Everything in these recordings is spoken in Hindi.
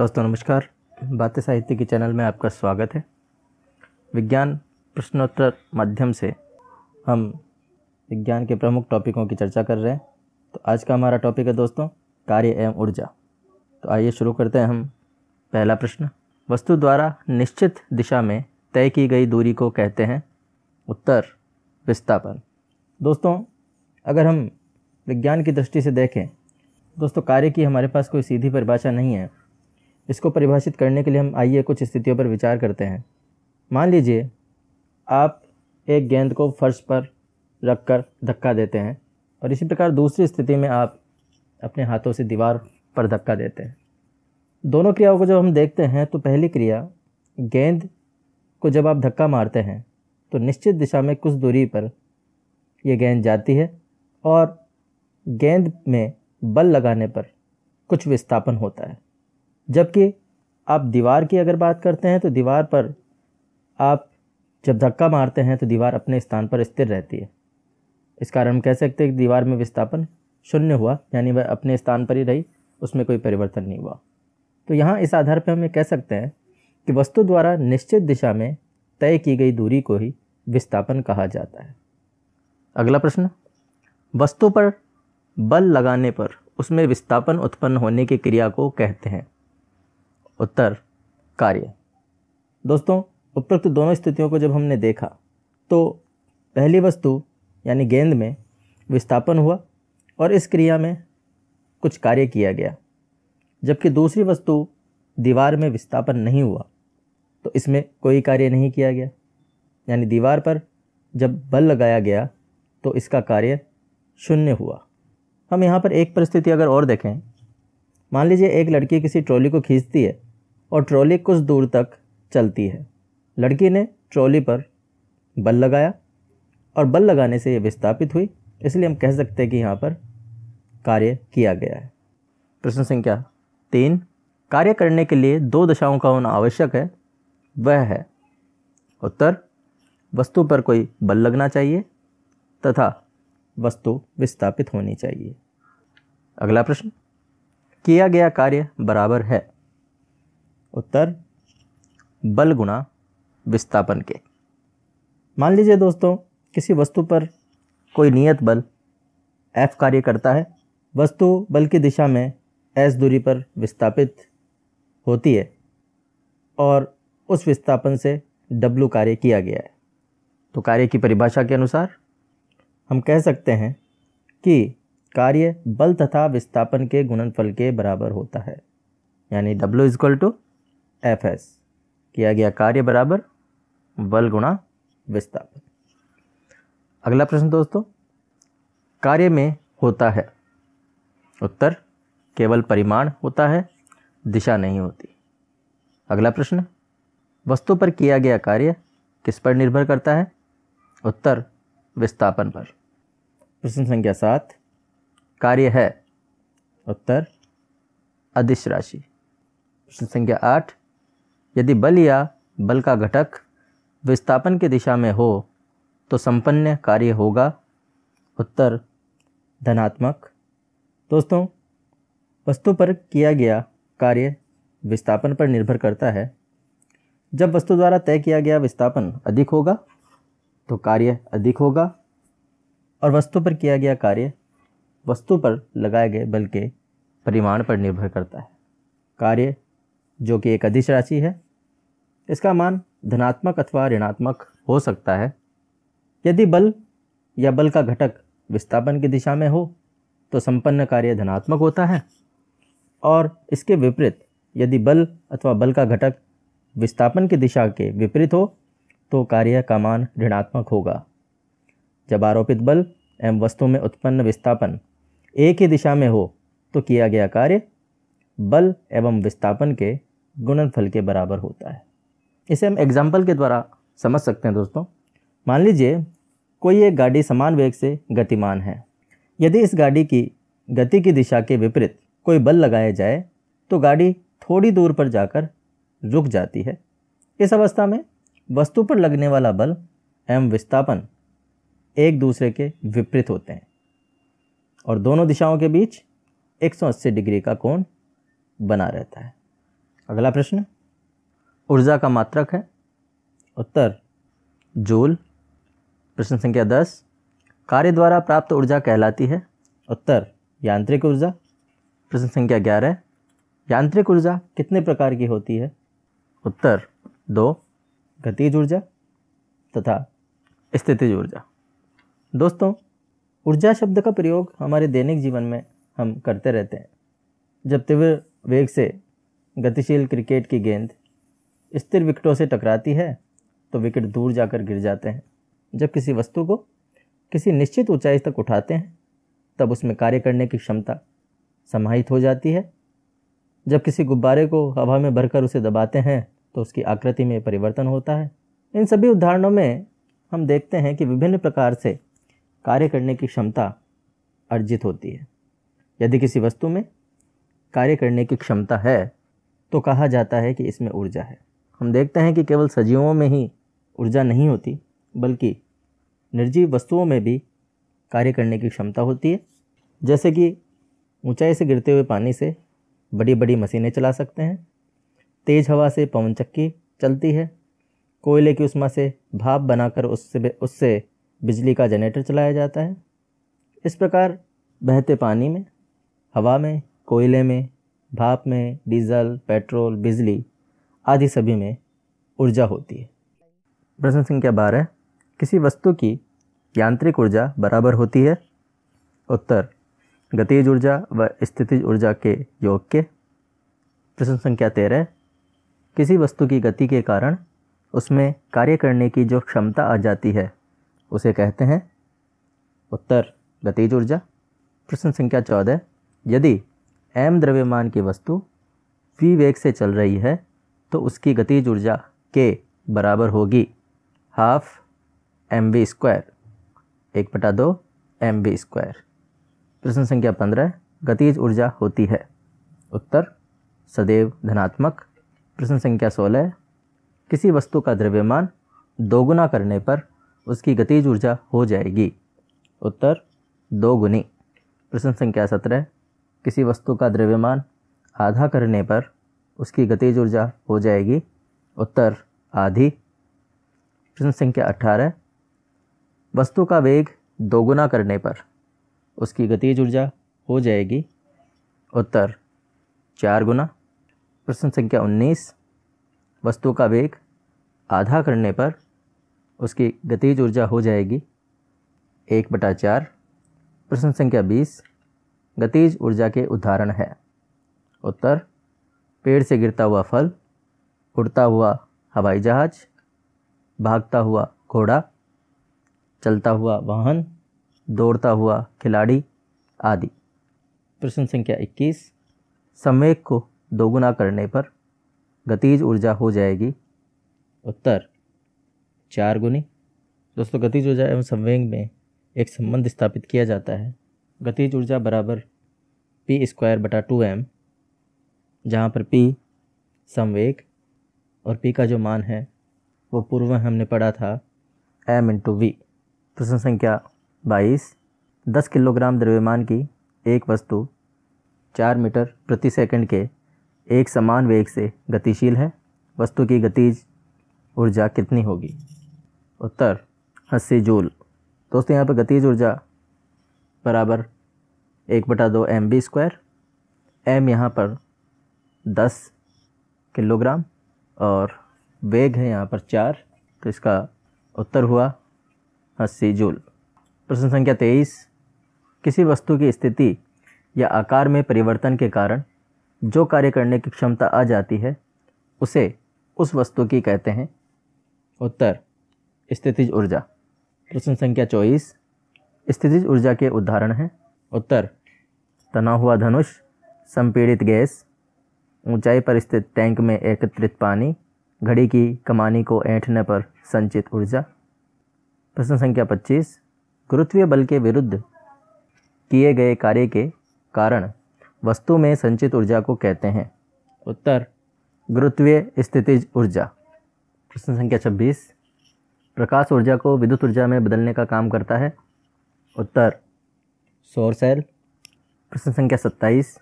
दोस्तों नमस्कार बातें साहित्य के चैनल में आपका स्वागत है विज्ञान प्रश्नोत्तर माध्यम से हम विज्ञान के प्रमुख टॉपिकों की चर्चा कर रहे हैं तो आज का हमारा टॉपिक है दोस्तों कार्य एवं ऊर्जा तो आइए शुरू करते हैं हम पहला प्रश्न वस्तु द्वारा निश्चित दिशा में तय की गई दूरी को कहते हैं उत्तर विस्थापन दोस्तों अगर हम विज्ञान की दृष्टि से देखें दोस्तों कार्य की हमारे पास कोई सीधी परिभाषा नहीं है इसको परिभाषित करने के लिए हम आइए कुछ स्थितियों पर विचार करते हैं मान लीजिए आप एक गेंद को फर्श पर रख कर धक्का देते हैं और इसी प्रकार दूसरी स्थिति में आप अपने हाथों से दीवार पर धक्का देते हैं दोनों क्रियाओं को जब हम देखते हैं तो पहली क्रिया गेंद को जब आप धक्का मारते हैं तो निश्चित दिशा में कुछ दूरी पर यह गेंद जाती है और गेंद में बल लगाने पर कुछ विस्थापन होता है जबकि आप दीवार की अगर बात करते हैं तो दीवार पर आप जब धक्का मारते हैं तो दीवार अपने स्थान पर स्थिर रहती है इस कारण हम कह सकते हैं कि दीवार में विस्थापन शून्य हुआ यानी वह अपने स्थान पर ही रही उसमें कोई परिवर्तन नहीं हुआ तो यहाँ इस आधार पर हम ये कह सकते हैं कि वस्तु द्वारा निश्चित दिशा में तय की गई दूरी को ही विस्थापन कहा जाता है अगला प्रश्न वस्तु पर बल लगाने पर उसमें विस्थापन उत्पन्न होने की क्रिया को कहते हैं उत्तर कार्य दोस्तों उपरोक्त दोनों स्थितियों को जब हमने देखा तो पहली वस्तु यानी गेंद में विस्थापन हुआ और इस क्रिया में कुछ कार्य किया गया जबकि दूसरी वस्तु दीवार में विस्थापन नहीं हुआ तो इसमें कोई कार्य नहीं किया गया यानी दीवार पर जब बल लगाया गया तो इसका कार्य शून्य हुआ हम यहाँ पर एक परिस्थिति अगर और देखें मान लीजिए एक लड़की किसी ट्रॉली को खींचती है और ट्रॉली कुछ दूर तक चलती है लड़की ने ट्रॉली पर बल लगाया और बल लगाने से ये विस्थापित हुई इसलिए हम कह सकते हैं कि यहाँ पर कार्य किया गया है प्रश्न संख्या तीन कार्य करने के लिए दो दशाओं का होना आवश्यक है वह है उत्तर वस्तु पर कोई बल लगना चाहिए तथा वस्तु विस्थापित होनी चाहिए अगला प्रश्न किया गया कार्य बराबर है उत्तर बल गुणा विस्थापन के मान लीजिए दोस्तों किसी वस्तु पर कोई नियत बल एफ कार्य करता है वस्तु बल की दिशा में एस दूरी पर विस्थापित होती है और उस विस्थापन से डब्लू कार्य किया गया है तो कार्य की परिभाषा के अनुसार हम कह सकते हैं कि कार्य बल तथा विस्थापन के गुणनफल के बराबर होता है यानी डब्लू इजक्वल टू एफ एस किया गया कार्य बराबर बल गुणा विस्थापन अगला प्रश्न दोस्तों कार्य में होता है उत्तर केवल परिमाण होता है दिशा नहीं होती अगला प्रश्न वस्तु पर किया गया कार्य किस पर निर्भर करता है उत्तर विस्थापन पर प्रश्न संख्या सात कार्य है उत्तर अदिश राशि प्रश्न संख्या आठ यदि बल या बल का घटक विस्थापन की दिशा में हो तो संपन्न कार्य होगा उत्तर धनात्मक दोस्तों वस्तु पर किया गया कार्य विस्थापन पर निर्भर करता है जब वस्तु द्वारा तय किया गया विस्थापन अधिक होगा तो कार्य अधिक होगा और वस्तु पर किया गया कार्य वस्तु पर लगाए गए बल के परिमाण पर निर्भर करता है कार्य जो कि एक अधिश राशि है इसका मान धनात्मक अथवा ऋणात्मक हो सकता है यदि बल या बल का घटक विस्थापन की दिशा में हो तो संपन्न कार्य धनात्मक होता है और इसके विपरीत यदि बल अथवा बल का घटक विस्थापन की दिशा के विपरीत हो तो कार्य का मान ऋणात्मक होगा जब आरोपित बल एवं वस्तु में उत्पन्न विस्थापन एक ही दिशा में हो तो किया गया कार्य बल एवं विस्थापन के गुणनफल के बराबर होता है इसे हम एग्जाम्पल के द्वारा समझ सकते हैं दोस्तों मान लीजिए कोई एक गाड़ी समान वेग से गतिमान है यदि इस गाड़ी की गति की दिशा के विपरीत कोई बल लगाया जाए तो गाड़ी थोड़ी दूर पर जाकर रुक जाती है इस अवस्था में वस्तु पर लगने वाला बल एवं विस्थापन एक दूसरे के विपरीत होते हैं और दोनों दिशाओं के बीच 180 डिग्री का कोण बना रहता है अगला प्रश्न ऊर्जा का मात्रक है उत्तर जूल प्रश्न संख्या दस कार्य द्वारा प्राप्त ऊर्जा कहलाती है उत्तर यांत्रिक ऊर्जा प्रश्न संख्या ग्यारह यांत्रिक ऊर्जा कितने प्रकार की होती है उत्तर दो गतिज ऊर्जा तथा स्थितिज ऊर्जा दोस्तों ऊर्जा शब्द का प्रयोग हमारे दैनिक जीवन में हम करते रहते हैं जब तीव्र वेग से गतिशील क्रिकेट की गेंद स्थिर विकटों से टकराती है तो विकेट दूर जाकर गिर जाते हैं जब किसी वस्तु को किसी निश्चित ऊंचाई तक उठाते हैं तब उसमें कार्य करने की क्षमता समाहित हो जाती है जब किसी गुब्बारे को हवा में भरकर उसे दबाते हैं तो उसकी आकृति में परिवर्तन होता है इन सभी उदाहरणों में हम देखते हैं कि विभिन्न प्रकार से कार्य करने की क्षमता अर्जित होती है यदि किसी वस्तु में कार्य करने की क्षमता है तो कहा जाता है कि इसमें ऊर्जा है हम देखते हैं कि केवल सजीवों में ही ऊर्जा नहीं होती बल्कि निर्जीव वस्तुओं में भी कार्य करने की क्षमता होती है जैसे कि ऊंचाई से गिरते हुए पानी से बड़ी बड़ी मशीनें चला सकते हैं तेज़ हवा से पवन चक्की चलती है कोयले की उष्मा से भाप बनाकर उससे उससे बिजली का जनरेटर चलाया जाता है इस प्रकार बहते पानी में हवा में कोयले में भाप में डीजल पेट्रोल बिजली आदि सभी में ऊर्जा होती है प्रश्न संख्या बारह किसी वस्तु की यांत्रिक ऊर्जा बराबर होती है उत्तर गतिज ऊर्जा व स्थितिज ऊर्जा के योग के प्रश्न संख्या तेरह किसी वस्तु की गति के कारण उसमें कार्य करने की जो क्षमता आ जाती है उसे कहते हैं उत्तर गतिज ऊर्जा प्रश्न संख्या चौदह यदि एम द्रव्यमान की वस्तु वी वेग से चल रही है तो उसकी गतिज ऊर्जा के बराबर होगी हाफ एम बी स्क्वायर एक बटा दो एम बी स्क्वायर प्रश्न संख्या पंद्रह गतिज ऊर्जा होती है उत्तर सदैव धनात्मक प्रश्न संख्या सोलह किसी वस्तु का द्रव्यमान दोगुना करने पर उसकी गतिज ऊर्जा हो जाएगी उत्तर दोगुनी प्रश्न संख्या सत्रह किसी वस्तु का द्रव्यमान आधा करने पर उसकी गतिज ऊर्जा हो जाएगी उत्तर आधी प्रश्न संख्या अट्ठारह वस्तु का वेग दोगुना करने पर उसकी गतिज ऊर्जा हो जाएगी उत्तर चार गुना प्रश्न संख्या उन्नीस वस्तु का वेग आधा करने पर उसकी गतिज ऊर्जा हो जाएगी एक बटा चार प्रश्न संख्या बीस गतिज ऊर्जा के उदाहरण है उत्तर पेड़ से गिरता हुआ फल उड़ता हुआ हवाई जहाज भागता हुआ घोड़ा चलता हुआ वाहन दौड़ता हुआ खिलाड़ी आदि प्रश्न संख्या 21 संवेग को दोगुना करने पर गतिज ऊर्जा हो जाएगी उत्तर चार गुनी दोस्तों गतिज ऊर्जा एवं संवेग में एक संबंध स्थापित किया जाता है गतिज ऊर्जा बराबर पी स्क्वायर बटा टू एम जहाँ पर पी संवेग और पी का जो मान है वो पूर्व में हमने पढ़ा था एम इंटू वी प्रश्न संख्या बाईस दस किलोग्राम द्रव्यमान की एक वस्तु चार मीटर प्रति सेकंड के एक समान वेग से गतिशील है वस्तु की गतिज ऊर्जा कितनी होगी उत्तर अस्सी जूल दोस्तों यहाँ पर गतिज ऊर्जा बराबर एक बटा दो एम बी स्क्वायर एम यहाँ पर दस किलोग्राम और वेग है यहाँ पर चार तो इसका उत्तर हुआ अस्सी जूल प्रश्न संख्या तेईस किसी वस्तु की स्थिति या आकार में परिवर्तन के कारण जो कार्य करने की क्षमता आ जाती है उसे उस वस्तु की कहते हैं उत्तर स्थितिज ऊर्जा प्रश्न संख्या चौबीस स्थितिज ऊर्जा के उदाहरण हैं उत्तर तना हुआ धनुष संपीड़ित गैस ऊंचाई पर स्थित टैंक में एकत्रित पानी घड़ी की कमानी को ऐंठने पर संचित ऊर्जा प्रश्न संख्या 25 गुरुत्वीय बल के विरुद्ध किए गए कार्य के कारण वस्तु में संचित ऊर्जा को कहते हैं उत्तर गुरुत्वीय स्थितिज ऊर्जा प्रश्न संख्या 26 प्रकाश ऊर्जा को विद्युत ऊर्जा में बदलने का काम करता है उत्तर सौर सेल प्रश्न संख्या सत्ताईस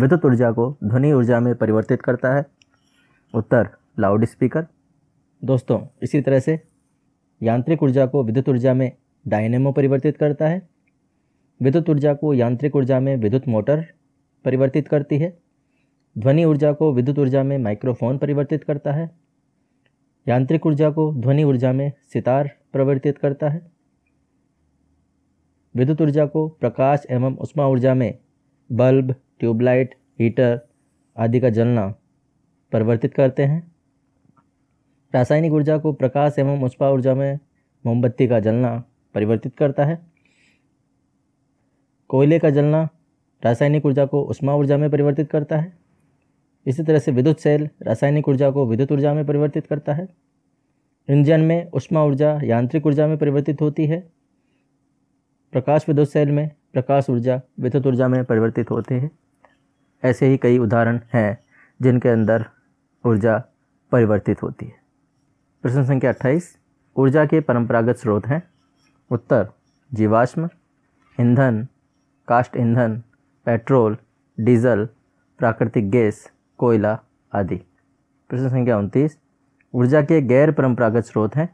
विद्युत ऊर्जा को ध्वनि ऊर्जा में परिवर्तित करता है उत्तर लाउड स्पीकर दोस्तों इसी तरह से यांत्रिक ऊर्जा को विद्युत ऊर्जा में डायनेमो परिवर्तित करता है विद्युत ऊर्जा को यांत्रिक ऊर्जा में विद्युत मोटर परिवर्तित करती है ध्वनि ऊर्जा को विद्युत ऊर्जा में माइक्रोफोन परिवर्तित करता है यांत्रिक ऊर्जा को ध्वनि ऊर्जा में सितार परिवर्तित करता है विद्युत ऊर्जा को प्रकाश एवं उष्मा ऊर्जा में बल्ब ट्यूबलाइट हीटर आदि का जलना परिवर्तित करते हैं रासायनिक ऊर्जा को प्रकाश एवं उष्मा ऊर्जा में मोमबत्ती का जलना परिवर्तित करता है कोयले का जलना रासायनिक ऊर्जा को उष्मा ऊर्जा में परिवर्तित करता है इसी तरह से विद्युत सेल रासायनिक ऊर्जा को विद्युत ऊर्जा में परिवर्तित करता है इंजन में उष्मा ऊर्जा यांत्रिक ऊर्जा में परिवर्तित होती है प्रकाश विद्युत सेल में प्रकाश ऊर्जा विद्युत ऊर्जा में परिवर्तित होते हैं ऐसे ही कई उदाहरण हैं जिनके अंदर ऊर्जा परिवर्तित होती है प्रश्न संख्या अट्ठाईस ऊर्जा के परंपरागत स्रोत हैं उत्तर जीवाश्म ईंधन कास्ट ईंधन पेट्रोल डीजल प्राकृतिक गैस कोयला आदि प्रश्न संख्या उनतीस ऊर्जा के गैर परंपरागत स्रोत हैं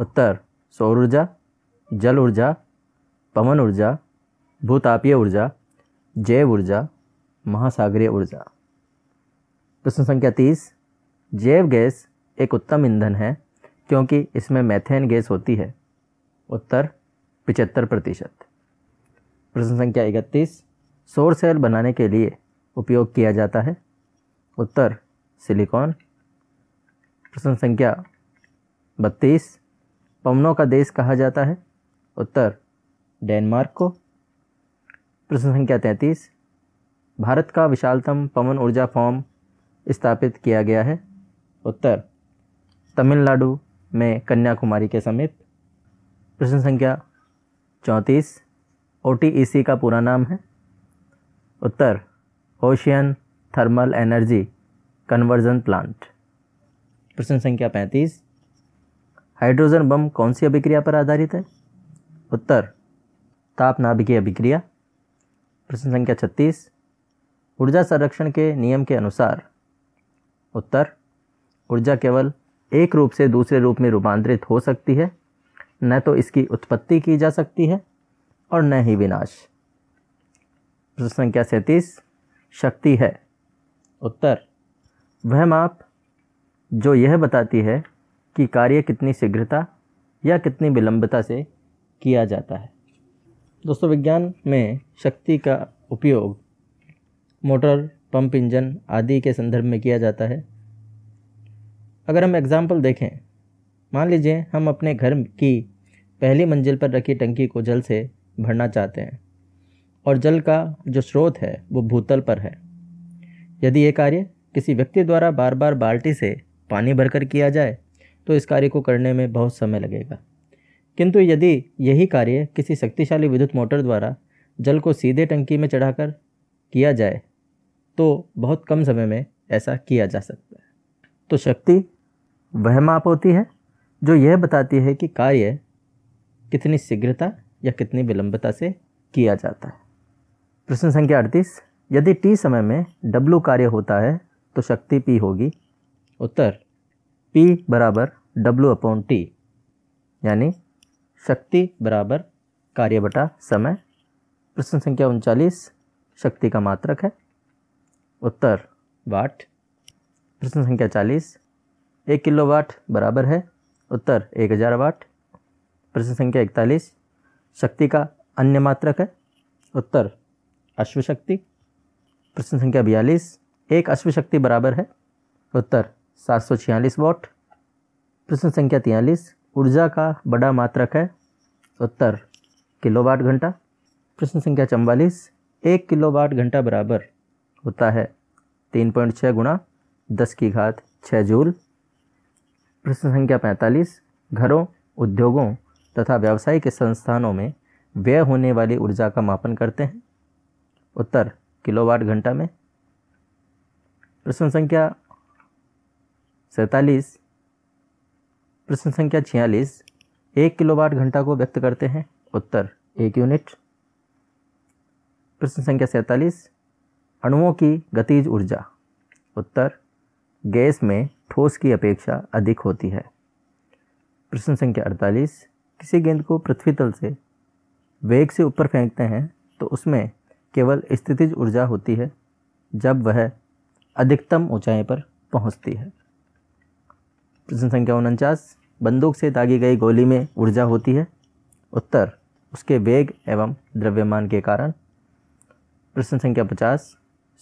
उत्तर सौर ऊर्जा जल ऊर्जा पवन ऊर्जा भूतापीय ऊर्जा जैव ऊर्जा महासागरीय ऊर्जा प्रश्न संख्या तीस जैव गैस एक उत्तम ईंधन है क्योंकि इसमें मैथेन गैस होती है उत्तर पिचहत्तर प्रतिशत प्रश्न संख्या इकतीस सोर सेल बनाने के लिए उपयोग किया जाता है उत्तर सिलिकॉन प्रश्न संख्या बत्तीस पवनों का देश कहा जाता है उत्तर डेनमार्क को प्रश्न संख्या तैंतीस भारत का विशालतम पवन ऊर्जा फॉर्म स्थापित किया गया है उत्तर तमिलनाडु में कन्याकुमारी के समीप प्रश्न संख्या चौंतीस ओ का पूरा नाम है उत्तर ocean thermal energy conversion plant प्रश्न संख्या पैंतीस हाइड्रोजन बम कौन सी अभिक्रिया पर आधारित है उत्तर ताप नाभिकीय अभिक्रिया प्रश्न संख्या छत्तीस ऊर्जा संरक्षण के नियम के अनुसार उत्तर ऊर्जा केवल एक रूप से दूसरे रूप में रूपांतरित हो सकती है न तो इसकी उत्पत्ति की जा सकती है और न ही विनाश प्रश्न संख्या सैंतीस शक्ति है उत्तर वह माप जो यह बताती है कि कार्य कितनी शीघ्रता या कितनी विलंबता से किया जाता है दोस्तों विज्ञान में शक्ति का उपयोग मोटर पंप इंजन आदि के संदर्भ में किया जाता है अगर हम एग्ज़ाम्पल देखें मान लीजिए हम अपने घर की पहली मंजिल पर रखी टंकी को जल से भरना चाहते हैं और जल का जो स्रोत है वो भूतल पर है यदि ये कार्य किसी व्यक्ति द्वारा बार बार बाल्टी से पानी भरकर किया जाए तो इस कार्य को करने में बहुत समय लगेगा किंतु यदि यही कार्य किसी शक्तिशाली विद्युत मोटर द्वारा जल को सीधे टंकी में चढ़ाकर किया जाए तो बहुत कम समय में ऐसा किया जा सकता है तो शक्ति वह माप होती है जो यह बताती है कि कार्य कितनी शीघ्रता या कितनी विलंबता से किया जाता है प्रश्न संख्या अड़तीस यदि टी समय में डब्लू कार्य होता है तो शक्ति पी होगी उत्तर पी बराबर डब्लू अपॉन टी यानी शक्ति बराबर कार्य बटा समय प्रश्न संख्या उनचालीस शक्ति का मात्रक है उत्तर वाट प्रश्न संख्या चालीस एक किलो वाट बराबर है उत्तर एक हज़ार वाट प्रश्न संख्या इकतालीस शक्ति का अन्य मात्रक है उत्तर अश्वशक्ति प्रश्न संख्या बयालीस एक अश्वशक्ति बराबर है उत्तर सात सौ छियालीस वाट प्रश्न संख्या तियालीस ऊर्जा का बड़ा मात्रक है सत्तर किलोवाट घंटा प्रश्न संख्या चौवालीस एक किलोवाट घंटा बराबर होता है तीन पॉइंट छः गुणा दस की घात छः जूल प्रश्न संख्या पैंतालीस घरों उद्योगों तथा व्यावसायिक संस्थानों में व्यय होने वाली ऊर्जा का मापन करते हैं उत्तर किलोवाट घंटा में प्रश्न संख्या सैंतालीस प्रश्न संख्या छियालीस एक किलोवाट घंटा को व्यक्त करते हैं उत्तर एक यूनिट प्रश्न संख्या सैंतालीस अणुओं की गतिज ऊर्जा उत्तर गैस में ठोस की अपेक्षा अधिक होती है प्रश्न संख्या अड़तालीस किसी गेंद को पृथ्वी तल से वेग से ऊपर फेंकते हैं तो उसमें केवल स्थितिज ऊर्जा होती है जब वह अधिकतम ऊंचाई पर पहुंचती है प्रश्न संख्या उनचास बंदूक से दागी गई गोली में ऊर्जा होती है उत्तर उसके वेग एवं द्रव्यमान के कारण प्रश्न संख्या पचास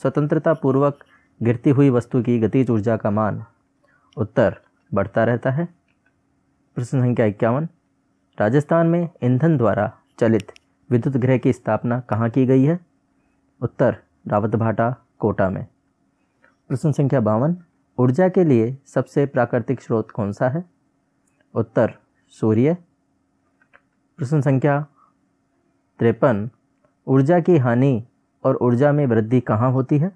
स्वतंत्रता पूर्वक गिरती हुई वस्तु की गतिज ऊर्जा का मान उत्तर बढ़ता रहता है प्रश्न संख्या इक्यावन राजस्थान में ईंधन द्वारा चलित विद्युत गृह की स्थापना कहाँ की गई है उत्तर रावत भाटा कोटा में प्रश्न संख्या बावन ऊर्जा के लिए सबसे प्राकृतिक स्रोत कौन सा है उत्तर सूर्य प्रश्न संख्या त्रेपन ऊर्जा की हानि और ऊर्जा में वृद्धि कहाँ होती है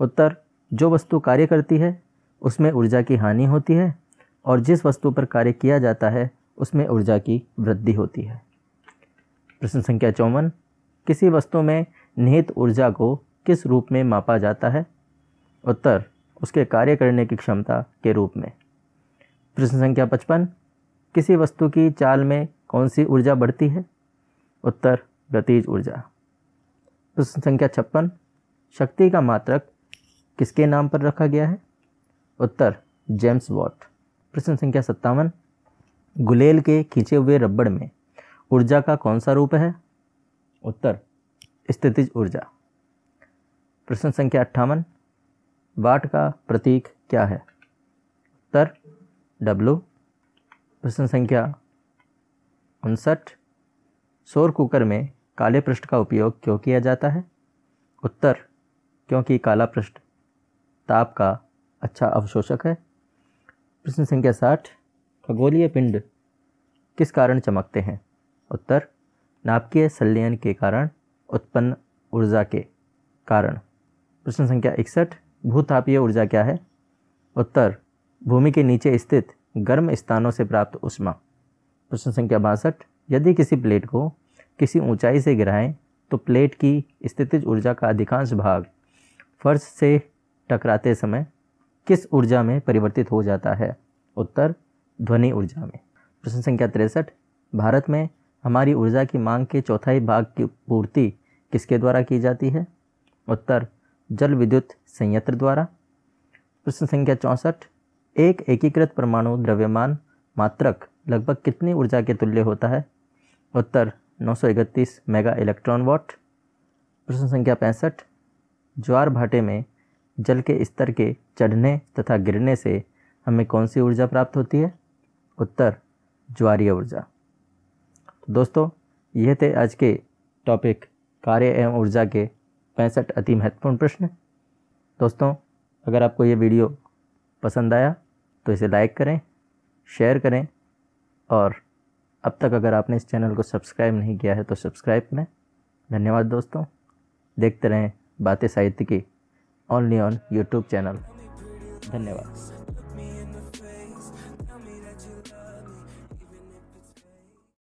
उत्तर जो वस्तु कार्य करती है उसमें ऊर्जा की हानि होती है और जिस वस्तु पर कार्य किया जाता है उसमें ऊर्जा की वृद्धि होती है प्रश्न संख्या चौवन किसी वस्तु में निहित ऊर्जा को किस रूप में मापा जाता है उत्तर उसके कार्य करने की क्षमता के रूप में प्रश्न संख्या पचपन किसी वस्तु की चाल में कौन सी ऊर्जा बढ़ती है उत्तर गतिज ऊर्जा प्रश्न संख्या छप्पन शक्ति का मात्रक किसके नाम पर रखा गया है उत्तर जेम्स वॉट प्रश्न संख्या सत्तावन गुलेल के खींचे हुए रबड़ में ऊर्जा का कौन सा रूप है उत्तर स्थितिज ऊर्जा प्रश्न संख्या अट्ठावन वाट का प्रतीक क्या है उत्तर डब्लू प्रश्न संख्या उनसठ शोर कुकर में काले पृष्ठ का उपयोग क्यों किया जाता है उत्तर क्योंकि काला पृष्ठ ताप का अच्छा अवशोषक है प्रश्न संख्या साठ खगोलीय पिंड किस कारण चमकते हैं उत्तर नाभिकीय संलयन के कारण उत्पन्न ऊर्जा के कारण प्रश्न संख्या इकसठ भूतापीय ऊर्जा क्या है उत्तर भूमि के नीचे स्थित गर्म स्थानों से प्राप्त उष्मा प्रश्न संख्या बासठ यदि किसी प्लेट को किसी ऊंचाई से गिराएं तो प्लेट की स्थितिज ऊर्जा का अधिकांश भाग फर्श से टकराते समय किस ऊर्जा में परिवर्तित हो जाता है उत्तर ध्वनि ऊर्जा में प्रश्न संख्या तिरसठ भारत में हमारी ऊर्जा की मांग के चौथाई भाग की पूर्ति किसके द्वारा की जाती है उत्तर जल विद्युत संयंत्र द्वारा प्रश्न संख्या चौंसठ एक एकीकृत परमाणु द्रव्यमान मात्रक लगभग कितनी ऊर्जा के तुल्य होता है उत्तर 931 मेगा इलेक्ट्रॉन वॉट प्रश्न संख्या पैंसठ ज्वार भाटे में जल के स्तर के चढ़ने तथा गिरने से हमें कौन सी ऊर्जा प्राप्त होती है उत्तर ज्वारीय ऊर्जा तो दोस्तों यह थे आज के टॉपिक कार्य एवं ऊर्जा के पैंसठ अति महत्वपूर्ण प्रश्न दोस्तों अगर आपको ये वीडियो पसंद आया तो इसे लाइक करें शेयर करें और अब तक अगर आपने इस चैनल को सब्सक्राइब नहीं किया है तो सब्सक्राइब करें धन्यवाद दोस्तों देखते रहें बातें साहित्य की ओनली ऑन यूट्यूब चैनल धन्यवाद